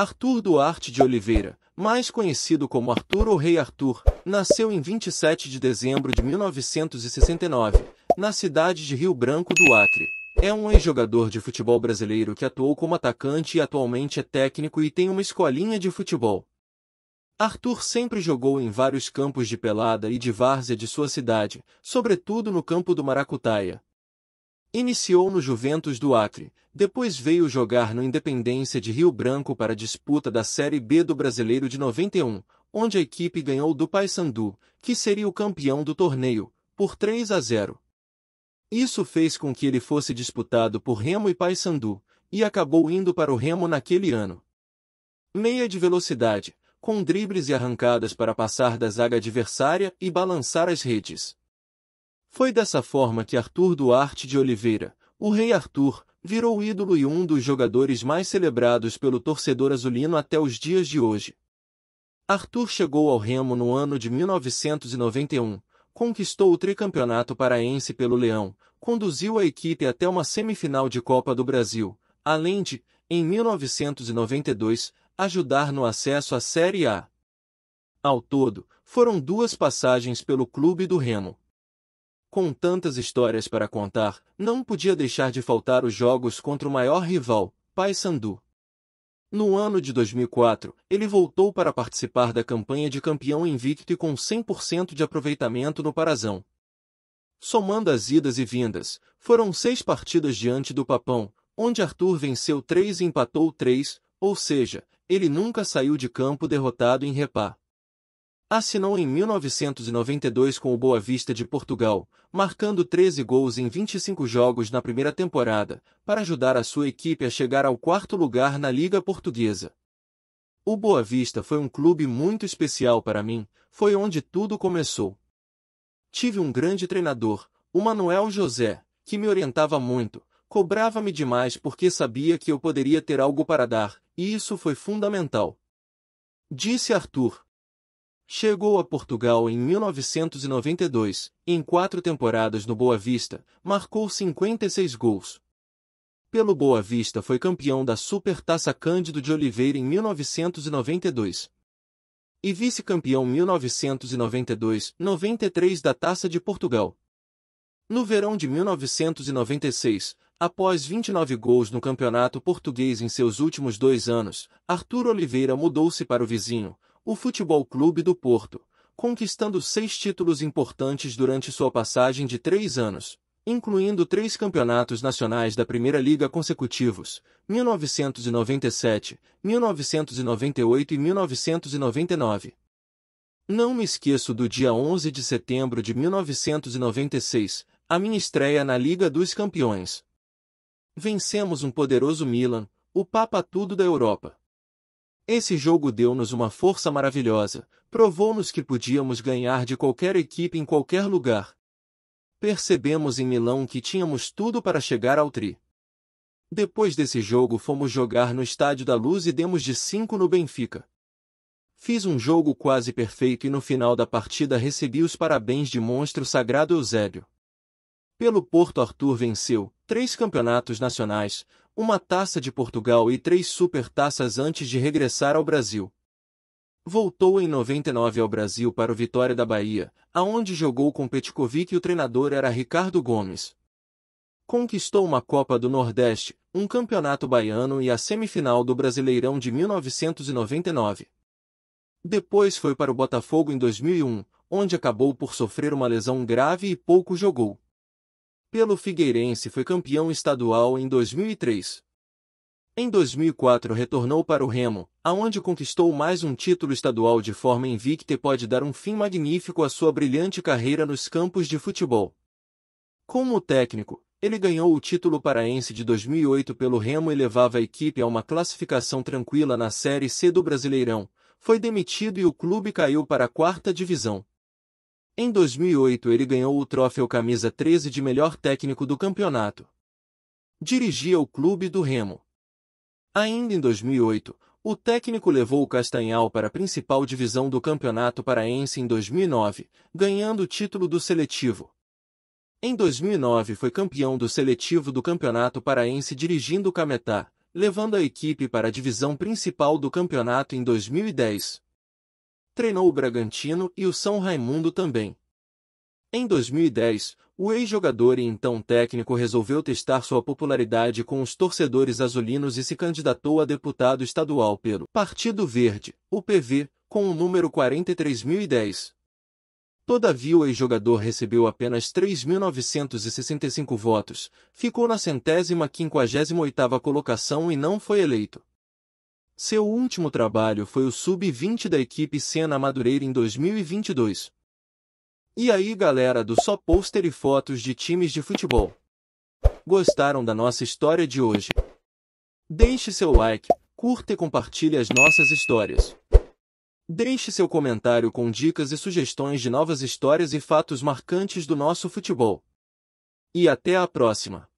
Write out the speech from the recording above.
Arthur Duarte de Oliveira, mais conhecido como Arthur ou Rei Arthur, nasceu em 27 de dezembro de 1969, na cidade de Rio Branco do Acre. É um ex-jogador de futebol brasileiro que atuou como atacante e atualmente é técnico e tem uma escolinha de futebol. Arthur sempre jogou em vários campos de pelada e de várzea de sua cidade, sobretudo no campo do Maracutaia. Iniciou no Juventus do Acre, depois veio jogar no Independência de Rio Branco para a disputa da Série B do Brasileiro de 91, onde a equipe ganhou do Paysandu, que seria o campeão do torneio, por 3 a 0. Isso fez com que ele fosse disputado por Remo e Paysandu, e acabou indo para o Remo naquele ano. Meia de velocidade, com dribles e arrancadas para passar da zaga adversária e balançar as redes. Foi dessa forma que Arthur Duarte de Oliveira, o rei Arthur virou ídolo e um dos jogadores mais celebrados pelo torcedor azulino até os dias de hoje. Arthur chegou ao Remo no ano de 1991, conquistou o tricampeonato paraense pelo Leão, conduziu a equipe até uma semifinal de Copa do Brasil, além de, em 1992, ajudar no acesso à Série A. Ao todo, foram duas passagens pelo clube do Remo com tantas histórias para contar, não podia deixar de faltar os jogos contra o maior rival, Paysandu. No ano de 2004, ele voltou para participar da campanha de campeão invicto e com 100% de aproveitamento no Parazão. Somando as idas e vindas, foram seis partidas diante do Papão, onde Arthur venceu três e empatou três, ou seja, ele nunca saiu de campo derrotado em repá. Assinou em 1992 com o Boa Vista de Portugal, marcando 13 gols em 25 jogos na primeira temporada, para ajudar a sua equipe a chegar ao quarto lugar na Liga Portuguesa. O Boa Vista foi um clube muito especial para mim, foi onde tudo começou. Tive um grande treinador, o Manuel José, que me orientava muito, cobrava-me demais porque sabia que eu poderia ter algo para dar, e isso foi fundamental. Disse Arthur, Chegou a Portugal em 1992 em quatro temporadas no Boa Vista, marcou 56 gols. Pelo Boa Vista foi campeão da Supertaça Cândido de Oliveira em 1992 e vice-campeão 1992-93 da Taça de Portugal. No verão de 1996, após 29 gols no Campeonato Português em seus últimos dois anos, Arthur Oliveira mudou-se para o vizinho, o Futebol Clube do Porto, conquistando seis títulos importantes durante sua passagem de três anos, incluindo três campeonatos nacionais da Primeira Liga consecutivos, 1997, 1998 e 1999. Não me esqueço do dia 11 de setembro de 1996, a minha estreia na Liga dos Campeões. Vencemos um poderoso Milan, o papa tudo da Europa. Esse jogo deu-nos uma força maravilhosa, provou-nos que podíamos ganhar de qualquer equipe em qualquer lugar. Percebemos em Milão que tínhamos tudo para chegar ao tri. Depois desse jogo fomos jogar no Estádio da Luz e demos de 5 no Benfica. Fiz um jogo quase perfeito e no final da partida recebi os parabéns de monstro sagrado Eusébio. Pelo Porto Arthur venceu três campeonatos nacionais, uma taça de Portugal e três super taças antes de regressar ao Brasil. Voltou em 99 ao Brasil para o Vitória da Bahia, aonde jogou com Petkovic e o treinador era Ricardo Gomes. Conquistou uma Copa do Nordeste, um campeonato baiano e a semifinal do Brasileirão de 1999. Depois foi para o Botafogo em 2001, onde acabou por sofrer uma lesão grave e pouco jogou pelo Figueirense foi campeão estadual em 2003. Em 2004 retornou para o Remo, aonde conquistou mais um título estadual de forma invicta e pode dar um fim magnífico à sua brilhante carreira nos campos de futebol. Como técnico, ele ganhou o título paraense de 2008 pelo Remo e levava a equipe a uma classificação tranquila na Série C do Brasileirão. Foi demitido e o clube caiu para a quarta divisão. Em 2008 ele ganhou o troféu camisa 13 de melhor técnico do campeonato. Dirigia o clube do Remo. Ainda em 2008, o técnico levou o Castanhal para a principal divisão do Campeonato Paraense em 2009, ganhando o título do seletivo. Em 2009 foi campeão do seletivo do Campeonato Paraense dirigindo o Cametá, levando a equipe para a divisão principal do campeonato em 2010 treinou o Bragantino e o São Raimundo também. Em 2010, o ex-jogador e então técnico resolveu testar sua popularidade com os torcedores azulinos e se candidatou a deputado estadual pelo Partido Verde, o PV, com o número 43010. Todavia, o ex-jogador recebeu apenas 3.965 votos, ficou na centésima quinquagésima oitava colocação e não foi eleito. Seu último trabalho foi o Sub-20 da equipe Sena Madureira em 2022. E aí galera do Só Pôster e Fotos de Times de Futebol. Gostaram da nossa história de hoje? Deixe seu like, curta e compartilhe as nossas histórias. Deixe seu comentário com dicas e sugestões de novas histórias e fatos marcantes do nosso futebol. E até a próxima!